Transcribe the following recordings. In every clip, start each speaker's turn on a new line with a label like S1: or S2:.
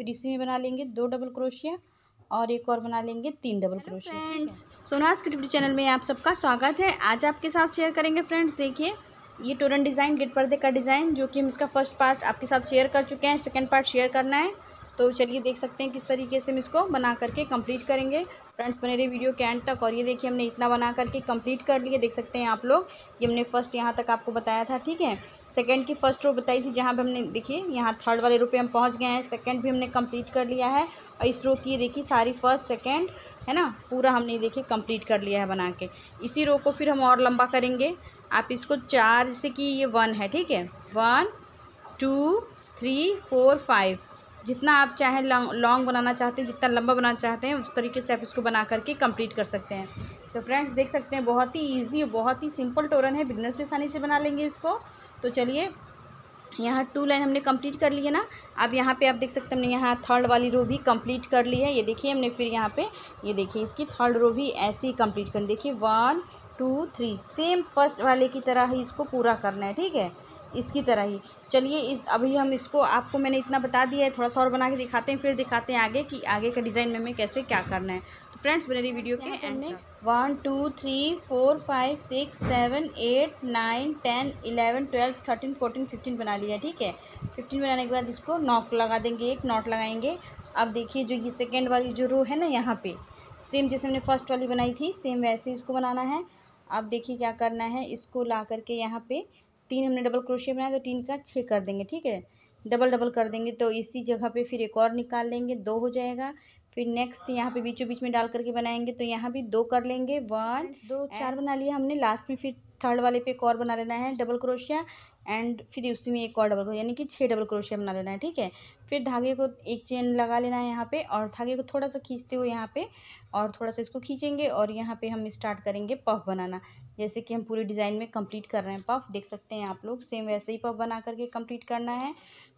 S1: फिर इसी में बना लेंगे दो डबल क्रोशिया और एक और बना लेंगे तीन डबल क्रोशिया फ्रेंड्स सोनास क्रिएटिविटी चैनल में आप सबका स्वागत है आज आपके साथ शेयर करेंगे फ्रेंड्स देखिए ये टोरन डिज़ाइन गेट पर्दे का डिज़ाइन जो कि हम इसका फर्स्ट पार्ट आपके साथ शेयर कर चुके हैं सेकेंड पार्ट शेयर करना है तो चलिए देख सकते हैं किस तरीके से हम इसको बना करके कंप्लीट करेंगे फ्रेंड्स बने रहे वीडियो के एंड तक और ये देखिए हमने इतना बना करके कंप्लीट कर लिए देख सकते हैं आप लोग ये हमने फर्स्ट यहाँ तक आपको बताया था ठीक है सेकेंड की फर्स्ट रो बताई थी जहाँ पर हमने देखिए यहाँ थर्ड वाले रो पे हम पहुँच गए हैं सेकेंड भी हमने कम्प्लीट कर लिया है और इस रो की देखिए सारी फर्स्ट सेकेंड है ना पूरा हमने देखिए कंप्लीट कर लिया है बना के इसी रो को फिर हम और लंबा करेंगे आप इसको चार जैसे कि ये वन है ठीक है one two three four five जितना आप चाहें लॉन्ग बनाना चाहते हैं जितना लंबा बनाना चाहते हैं उस तरीके से आप इसको बना करके कंप्लीट कर सकते हैं तो फ्रेंड्स देख सकते हैं बहुत ही ईजी बहुत ही सिंपल टोरन है बिजनेस भी आसानी से बना लेंगे इसको तो चलिए यहाँ टू लाइन हमने कंप्लीट कर ली है ना अब यहाँ पे आप देख सकते हैं हमने यहाँ थर्ड वाली रो भी कंप्लीट कर ली है ये देखिए हमने फिर यहाँ पे ये देखिए इसकी थर्ड रो भी ऐसे ही कंप्लीट करनी देखिए one two three same first वाले की तरह ही इसको पूरा करना है ठीक है इसकी तरह ही चलिए इस अभी हम इसको आपको मैंने इतना बता दिया है थोड़ा सा और बना के दिखाते हैं फिर दिखाते हैं आगे कि आगे का डिज़ाइन में हमें कैसे क्या करना है तो फ्रेंड्स बने रही वीडियो के एंड में one two three four five six seven eight nine ten eleven twelve thirteen fourteen fifteen बना लिया ठीक है फिफ्टीन बनाने के बाद इसको नॉक लगा देंगे एक नॉट लगाएंगे अब देखिए जो ये सेकेंड वाली जो रो है ना यहाँ पर सेम जैसे हमने फर्स्ट वाली बनाई थी सेम वैसे इसको बनाना है अब देखिए क्या करना है इसको ला करके यहाँ पे तीन हमने डबल क्रोशिया बनाया तो तीन का छः कर देंगे ठीक है डबल डबल कर देंगे तो इसी जगह पे फिर एक और निकाल लेंगे दो हो जाएगा फिर नेक्स्ट यहाँ पे बीचों बीच में डाल करके बनाएंगे तो यहाँ भी दो कर लेंगे वन दो चार बना लिया हमने लास्ट में फिर थर्ड वाले पे एक और बना लेना है डबल क्रोशिया एंड फिर उसी में एक और डबल यानी कि छः डबल क्रोशिया बना लेना है ठीक है फिर धागे को एक चेन लगा लेना है यहाँ पे और धागे को थोड़ा सा खींचते हुए यहाँ पे और थोड़ा सा इसको खींचेंगे और यहाँ पे हम स्टार्ट करेंगे पफ बनाना जैसे कि हम पूरे डिज़ाइन में कंप्लीट कर रहे हैं पफ देख सकते हैं आप लोग सेम वैसे ही पफ बना करके कम्प्लीट करना है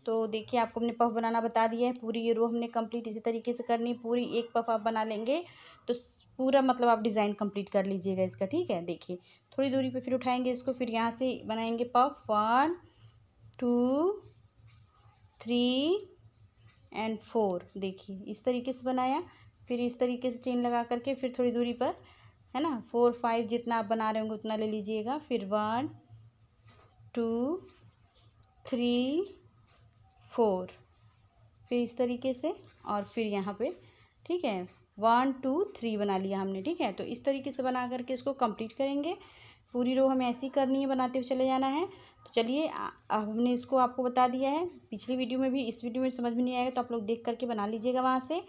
S1: तो देखिए आपको हमने पफ बनाना बता दिया है पूरी ये रो हमने कंप्लीट इसी तरीके से करनी है पूरी एक पफ आप बना लेंगे तो पूरा मतलब आप डिज़ाइन कंप्लीट कर लीजिएगा इसका ठीक है देखिए थोड़ी दूरी पे फिर उठाएंगे इसको फिर यहाँ से बनाएंगे puff one two three and four देखिए इस तरीके से बनाया फिर इस तरीके से चेन लगा करके फिर थोड़ी दूरी पर है ना फोर फाइव जितना आप बना रहे होंगे उतना ले लीजिएगा फिर वन टू थ्री फोर फिर इस तरीके से और फिर यहाँ पे ठीक है वन टू थ्री बना लिया हमने ठीक है तो इस तरीके से बना करके इसको कंप्लीट करेंगे पूरी रो हमें ऐसी करनी है बनाते हुए चले जाना है तो चलिए अब हमने इसको आपको बता दिया है पिछली वीडियो में भी इस वीडियो में समझ में नहीं आएगा तो आप लोग देख करके बना लीजिएगा वहाँ से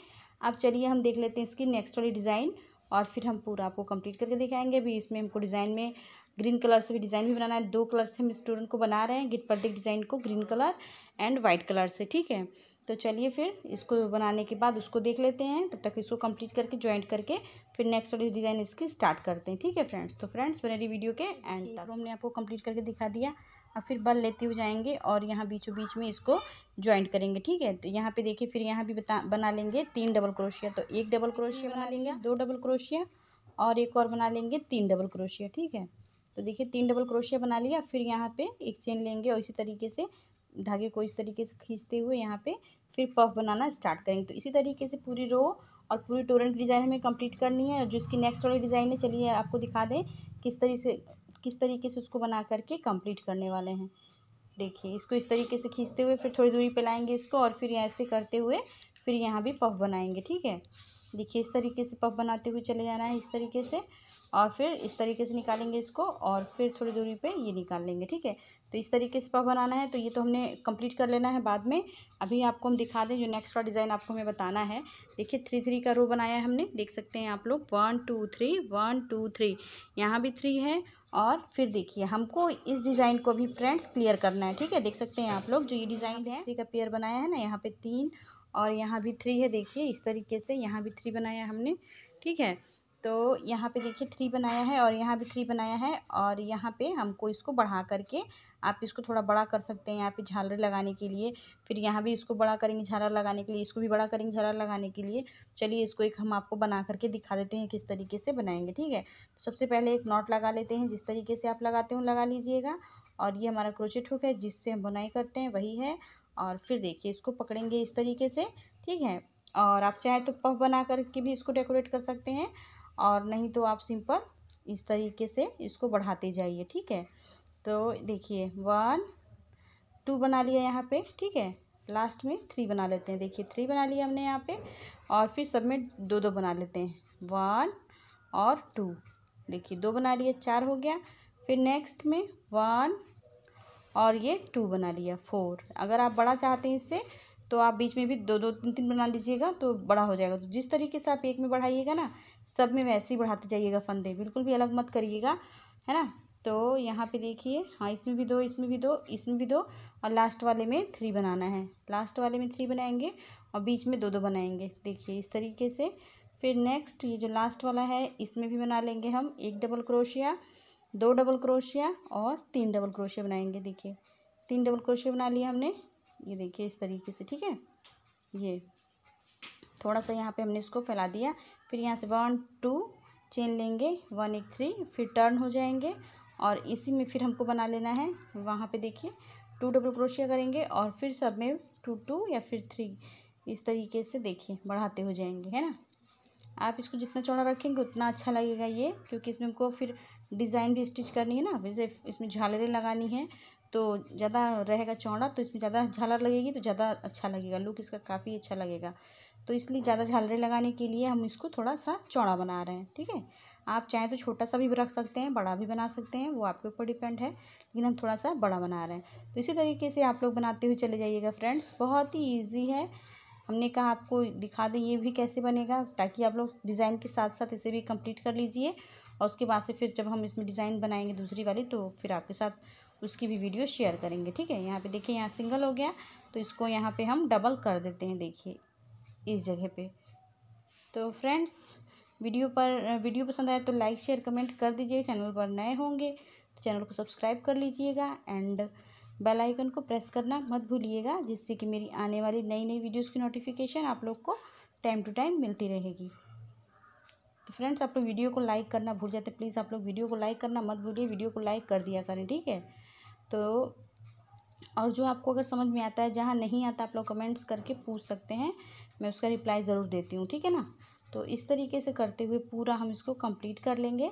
S1: अब चलिए हम देख लेते हैं इसकी नेक्स्ट वाली डिज़ाइन और फिर हम पूरा आपको कंप्लीट करके दिखाएंगे अभी इसमें हमको डिज़ाइन में ग्रीन कलर से भी डिज़ाइन भी बनाना है दो कलर से हम स्टूडेंट को बना रहे हैं गिट पर्टिक डिज़ाइन को green colour and white colour से ठीक है तो चलिए फिर इसको बनाने के बाद उसको देख लेते हैं तब तक इसको कंप्लीट करके ज्वाइंट करके फिर नेक्स्ट और इस डिज़ाइन इसकी स्टार्ट करते हैं ठीक है फ्रेंड्स तो फ्रेंड्स बने रही वीडियो के एंड तक हमने आपको कंप्लीट करके दिखा दिया और फिर बल लेते हुए जाएंगे और यहाँ बीचों बीच में इसको ज्वाइंट करेंगे ठीक है तो यहाँ पे देखिए फिर यहाँ भी बता बना लेंगे तीन डबल क्रोशिया तो एक डबल क्रोशिया बना लेंगे दो डबल क्रोशिया और एक और बना लेंगे तीन डबल क्रोशिया ठीक है तो देखिए तीन डबल क्रोशिया बना लिया फिर यहाँ पे एक चेन लेंगे और इसी तरीके से धागे को इस तरीके से खींचते हुए यहाँ पे फिर पफ बनाना स्टार्ट करेंगे तो इसी तरीके से पूरी रो और पूरी टोरेंट डिज़ाइन हमें कंप्लीट करनी है जो इसकी नेक्स्ट वाली डिज़ाइन है चलिए आपको दिखा दें किस तरीके से किस तरीके से उसको बना करके कंप्लीट करने वाले हैं देखिए इसको इस तरीके से खींचते हुए फिर थोड़ी दूरी पे लाएंगे इसको और फिर ऐसे करते हुए फिर यहाँ भी पफ बनाएंगे ठीक है देखिए इस तरीके से पफ बनाते हुए चले जाना है इस तरीके से और फिर इस तरीके से निकालेंगे इसको और फिर थोड़ी दूरी पे ये निकाल लेंगे ठीक है तो इस तरीके से पफ बनाना है तो ये तो हमने कंप्लीट कर लेना है बाद में अभी आपको हम दिखा दें जो नेक्स्ट का डिज़ाइन आपको हमें बताना है देखिए थ्री थ्री का रो बनाया है हमने देख सकते हैं आप लोग one two three one two three यहाँ भी थ्री है और फिर देखिए हमको इस डिज़ाइन को भी फ्रेंड्स क्लियर करना है ठीक है देख सकते हैं आप लोग जो ये डिज़ाइन है थ्री का पेयर बनाया है ना यहाँ पे तीन और यहाँ भी थ्री है देखिए इस तरीके से यहाँ भी थ्री बनाया हमने ठीक है तो यहाँ पे देखिए थ्री बनाया है और यहाँ भी थ्री बनाया है और यहाँ पे हमको इसको बढ़ा करके आप इसको थोड़ा बड़ा कर सकते हैं यहाँ पे झालर लगाने के लिए फिर यहाँ भी इसको बड़ा करेंगे झालर लगाने के लिए इसको भी बड़ा करेंगे झालर लगाने के लिए चलिए इसको एक हम आपको बना करके दिखा देते हैं किस तरीके से बनाएंगे ठीक है तो सबसे पहले एक नॉट लगा लेते हैं जिस तरीके से आप लगाते हो लगा लीजिएगा और ये हमारा क्रोचेट हुक है जिससे हम बुनाई करते हैं वही है और फिर देखिए इसको पकड़ेंगे इस तरीके से ठीक है और आप चाहे तो पफ बना करके भी इसको डेकोरेट कर सकते हैं और नहीं तो आप सिंपल इस तरीके से इसको बढ़ाते जाइए ठीक है तो देखिए वन टू बना लिया यहाँ पे ठीक है लास्ट में थ्री बना लेते हैं देखिए थ्री बना लिया हमने यहाँ पे और फिर सब में दो दो बना लेते हैं वन और टू देखिए दो बना लिए चार हो गया फिर नेक्स्ट में वन और ये टू बना लिया फोर अगर आप बड़ा चाहते हैं इससे तो आप बीच में भी दो दो तीन तीन बना लीजिएगा तो बड़ा हो जाएगा तो जिस तरीके से आप एक में बढ़ाइएगा ना सब में वैसे ही बढ़ाते जाइएगा फंदे बिल्कुल भी अलग मत करिएगा है ना तो यहाँ पे देखिए हाँ इसमें भी दो इसमें भी दो इसमें भी दो और लास्ट वाले में थ्री बनाना है लास्ट वाले में थ्री बनाएंगे और बीच में दो दो बनाएंगे देखिए इस तरीके से फिर नेक्स्ट ये जो लास्ट वाला है इसमें भी बना लेंगे हम एक डबल क्रोशिया दो डबल क्रोशिया और तीन डबल क्रोशिया बनाएंगे देखिए तीन डबल क्रोशिया बना लिया हमने ये देखिए इस तरीके से ठीक है ये थोड़ा सा यहाँ पे हमने इसको फैला दिया फिर यहाँ से वन टू चेन लेंगे वन एक थ्री फिर टर्न हो जाएंगे और इसी में फिर हमको बना लेना है वहाँ पे देखिए टू डबल क्रोशिया करेंगे और फिर सब में टू टू या फिर थ्री इस तरीके से देखिए बढ़ाते हो जाएंगे है ना आप इसको जितना चौड़ा रखेंगे उतना अच्छा लगेगा ये क्योंकि इसमें हमको फिर डिज़ाइन भी स्टिच करनी है ना वैसे इसमें झालरें लगानी है तो ज़्यादा रहेगा चौड़ा तो इसमें ज़्यादा झालर लगेगी तो ज़्यादा अच्छा लगेगा लुक इसका काफ़ी अच्छा लगेगा तो इसलिए ज़्यादा झालरें लगाने के लिए हम इसको थोड़ा सा चौड़ा बना रहे हैं ठीक है आप चाहें तो छोटा सा भी रख सकते हैं बड़ा भी बना सकते हैं वो आपके ऊपर डिपेंड है लेकिन हम थोड़ा सा बड़ा बना रहे हैं तो इसी तरीके से आप लोग बनाते हुए चले जाइएगा फ्रेंड्स बहुत ही ईजी है हमने कहा आपको दिखा दें ये भी कैसे बनेगा ताकि आप लोग डिज़ाइन के साथ साथ इसे भी कंप्लीट कर लीजिए और उसके बाद से फिर जब हम इसमें डिज़ाइन बनाएंगे दूसरी वाली तो फिर आपके साथ उसकी भी वीडियो शेयर करेंगे ठीक है यहाँ पे देखिए यहाँ सिंगल हो गया तो इसको यहाँ पे हम डबल कर देते हैं देखिए इस जगह पे तो फ्रेंड्स वीडियो पर वीडियो पसंद आए तो लाइक शेयर कमेंट कर दीजिए चैनल पर नए होंगे तो चैनल को सब्सक्राइब कर लीजिएगा एंड बेल आइकन को प्रेस करना मत भूलिएगा जिससे कि मेरी आने वाली नई नई वीडियोज़ की नोटिफिकेशन आप लोग को टाइम टू टाइम मिलती रहेगी तो फ्रेंड्स आप लोग वीडियो को लाइक करना भूल जाते प्लीज़ आप लोग वीडियो को लाइक करना मत भूलिए वीडियो को लाइक कर दिया करें ठीक है तो और जो आपको अगर समझ में आता है जहाँ नहीं आता आप लोग कमेंट्स करके पूछ सकते हैं मैं उसका रिप्लाई ज़रूर देती हूँ ठीक है ना तो इस तरीके से करते हुए पूरा हम इसको कंप्लीट कर लेंगे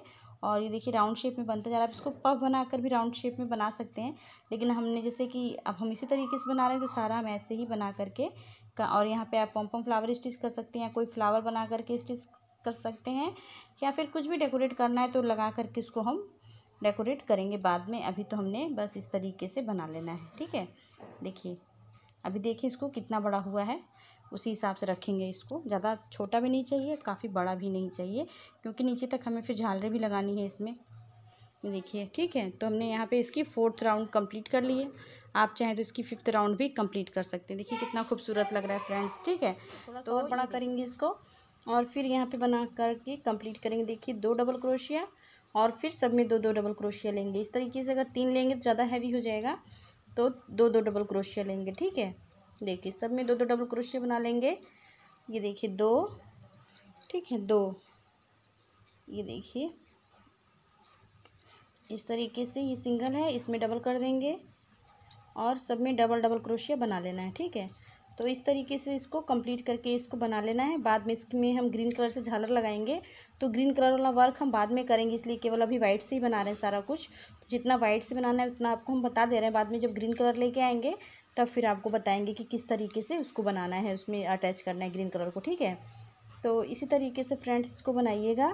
S1: और ये देखिए राउंड शेप में बनता जा रहा है आप इसको पफ बनाकर भी राउंड शेप में बना सकते हैं लेकिन हमने जैसे कि अब हम इसी तरीके से बना रहे हैं तो सारा हम ऐसे ही बना करके का और यहाँ पे आप पम्पम फ्लावर स्टिच कर सकते हैं या कोई फ्लावर बना करके स्टिच कर सकते हैं या फिर कुछ भी डेकोरेट करना है तो लगा करके इसको हम डेकोरेट करेंगे बाद में अभी तो हमने बस इस तरीके से बना लेना है ठीक है देखिए अभी देखिए इसको कितना बड़ा हुआ है उसी हिसाब से रखेंगे इसको ज़्यादा छोटा भी नहीं चाहिए काफ़ी बड़ा भी नहीं चाहिए क्योंकि नीचे तक हमें फिर झालरें भी लगानी है इसमें देखिए ठीक है तो हमने यहाँ पे इसकी फोर्थ राउंड कंप्लीट कर ली है आप चाहें तो इसकी फिफ्थ राउंड भी कंप्लीट कर सकते हैं देखिए कितना खूबसूरत लग रहा है फ्रेंड्स ठीक है तो और बड़ा करेंगे इसको और फिर यहाँ पे बना करके कंप्लीट करेंगे देखिए दो डबल क्रोशिया और फिर सब में दो दो डबल क्रोशिया लेंगे इस तरीके से अगर तीन लेंगे तो ज़्यादा हैवी हो जाएगा तो दो दो डबल क्रोशिया लेंगे ठीक है देखिए सब में दो दो डबल क्रोशिया बना लेंगे ये देखिए दो ठीक है दो ये देखिए इस तरीके से ये सिंगल है इसमें डबल कर देंगे और सब में डबल डबल क्रोशिया बना लेना है ठीक है तो इस तरीके से इसको कंप्लीट करके इसको बना लेना है बाद में इसमें हम ग्रीन कलर से झालर लगाएंगे तो ग्रीन कलर वाला वर्क हम बाद में करेंगे इसलिए केवल अभी वाइट से ही बना रहे हैं सारा कुछ तो जितना वाइट से बनाना है उतना आपको हम बता दे रहे हैं बाद में जब ग्रीन कलर लेके आएंगे तब फिर आपको बताएंगे कि किस तरीके से उसको बनाना है उसमें अटैच करना है ग्रीन कलर को ठीक है तो इसी तरीके से फ्रेंड्स इसको बनाइएगा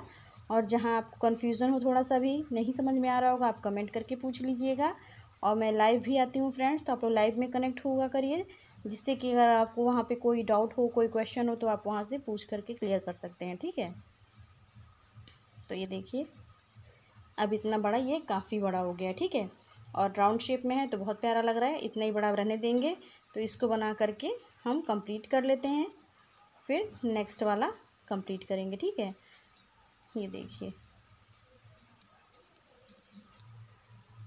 S1: और जहाँ आप कन्फ्यूज़न हो थोड़ा सा भी नहीं समझ में आ रहा होगा आप कमेंट करके पूछ लीजिएगा और मैं लाइव भी आती हूँ फ्रेंड्स तो आप लोग लाइव में कनेक्ट होगा करिए जिससे कि अगर आपको वहाँ पे कोई डाउट हो कोई क्वेश्चन हो तो आप वहाँ से पूछ करके क्लियर कर सकते हैं ठीक है तो ये देखिए अब इतना बड़ा ये काफ़ी बड़ा हो गया ठीक है और राउंड शेप में है तो बहुत प्यारा लग रहा है इतना ही बड़ा रहने देंगे तो इसको बना करके हम कंप्लीट कर लेते हैं फिर नेक्स्ट वाला कंप्लीट करेंगे ठीक है ये देखिए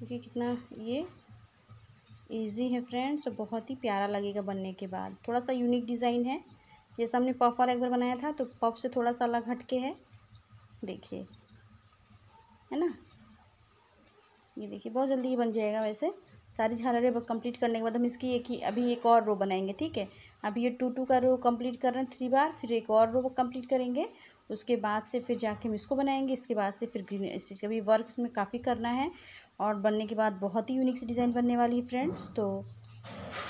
S1: देखिए कितना ये इजी है फ्रेंड्स बहुत ही प्यारा लगेगा बनने के बाद थोड़ा सा यूनिक डिज़ाइन है जैसा हमने पफ वाला एक बार बनाया था तो पफ से थोड़ा सा अलग हटके है देखिए है ना ये देखिए बहुत जल्दी ये बन जाएगा वैसे सारी झालरें कंप्लीट करने के बाद हम इसकी एक ही अभी एक और रो बनाएंगे ठीक है अभी ये टू टू का रो कंप्लीट कर रहे हैं थ्री बार फिर एक और रो कंप्लीट करेंगे उसके बाद से फिर जाके हम इसको बनाएंगे इसके बाद से फिर ग्रीन स्टिच अभी वर्क में काफ़ी करना है और बनने के बाद बहुत ही यूनिक सी डिज़ाइन बनने वाली है फ्रेंड्स तो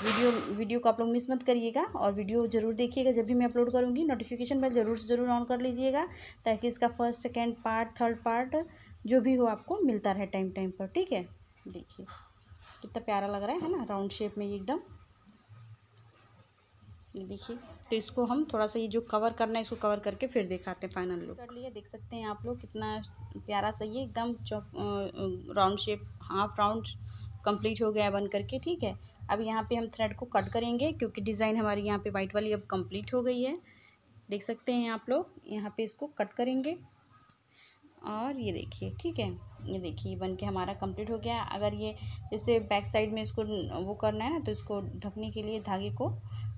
S1: वीडियो वीडियो को आप लोग मिस मत करिएगा और वीडियो जरूर देखिएगा जब भी मैं अपलोड करूँगी नोटिफिकेशन बेल जरूर से ज़रूर ऑन कर लीजिएगा ताकि इसका first second part third part जो भी हो आपको मिलता रहे टाइम टाइम पर ठीक है देखिए कितना प्यारा लग रहा है ना राउंड शेप में एकदम ये देखिए तो इसको हम थोड़ा सा ये जो कवर करना है इसको कवर करके फिर दिखाते हैं फाइनल लुक कर लिए देख सकते हैं आप लोग कितना प्यारा सा ये एकदम चौक round shape half round complete हो गया है बन करके ठीक है अब यहाँ पे हम थ्रेड को कट करेंगे क्योंकि डिज़ाइन हमारी यहाँ पे वाइट वाली अब कंप्लीट हो गई है देख सकते हैं आप लोग यहाँ पर इसको कट करेंगे और ये देखिए ठीक है ये देखिए बन के हमारा कंप्लीट हो गया अगर ये जैसे बैक साइड में इसको वो करना है ना तो इसको ढकने के लिए धागे को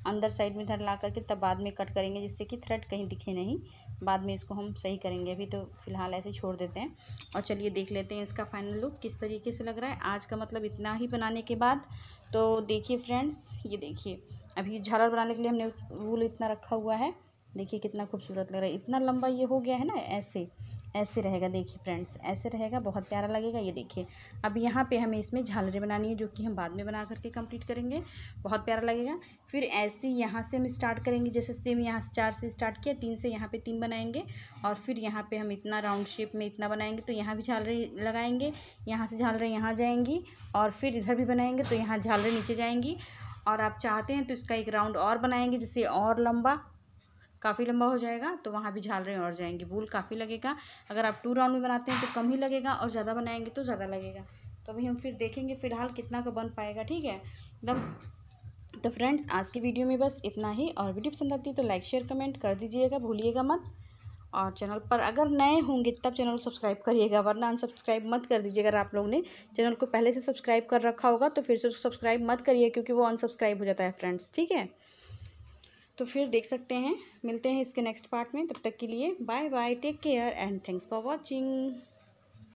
S1: अंदर साइड में इधर ला करके तब बाद में कट करेंगे जिससे कि थ्रेड कहीं दिखे नहीं बाद में इसको हम सही करेंगे अभी तो फिलहाल ऐसे छोड़ देते हैं और चलिए देख लेते हैं इसका फाइनल लुक किस तरीके से लग रहा है आज का मतलब इतना ही बनाने के बाद तो देखिए फ्रेंड्स ये देखिए अभी झालर बनाने के लिए हमने वूल इतना रखा हुआ है देखिए कितना खूबसूरत लग रहा है इतना लंबा ये हो गया है ना ऐसे ऐसे रहेगा देखिए फ्रेंड्स ऐसे रहेगा बहुत प्यारा लगेगा ये देखिए अब यहाँ पे हमें इसमें झालरें बनानी है जो कि हम बाद में बना करके कंप्लीट करेंगे बहुत प्यारा लगेगा फिर ऐसे यहाँ से हम स्टार्ट करेंगे जैसे सेम यहाँ से चार से स्टार्ट किया तीन से यहाँ पे तीन बनाएंगे और फिर यहाँ पर हम इतना राउंड शेप में इतना बनाएंगे तो यहाँ भी झालरें लगाएंगे यहाँ से झालरें यहाँ जाएंगी और फिर इधर भी बनाएंगे तो यहाँ झालरें नीचे जाएंगी और आप चाहते हैं तो इसका एक राउंड और बनाएंगे जिससे और लंबा काफ़ी लंबा हो जाएगा तो वहाँ भी झालरें और जाएंगी वूल काफ़ी लगेगा अगर आप टू राउंड में बनाते हैं तो कम ही लगेगा और ज़्यादा बनाएंगे तो ज़्यादा लगेगा तो अभी हम फिर देखेंगे फ़िलहाल कितना का बन पाएगा ठीक है एकदम तो फ्रेंड्स आज की वीडियो में बस इतना ही और वीडियो पसंद आती है तो लाइक शेयर कमेंट कर दीजिएगा भूलिएगा मत और चैनल पर अगर नए होंगे तब चैनल को सब्सक्राइब करिएगा वरना अनसब्सक्राइब मत कर दीजिए अगर आप लोग ने चैनल को पहले से सब्सक्राइब कर रखा होगा तो फिर से उसको सब्सक्राइब मत करिए क्योंकि वो अनसब्सक्राइब हो जाता है फ्रेंड्स ठीक है तो फिर देख सकते हैं मिलते हैं इसके नेक्स्ट पार्ट में तब तक के लिए bye bye take care and thanks for watching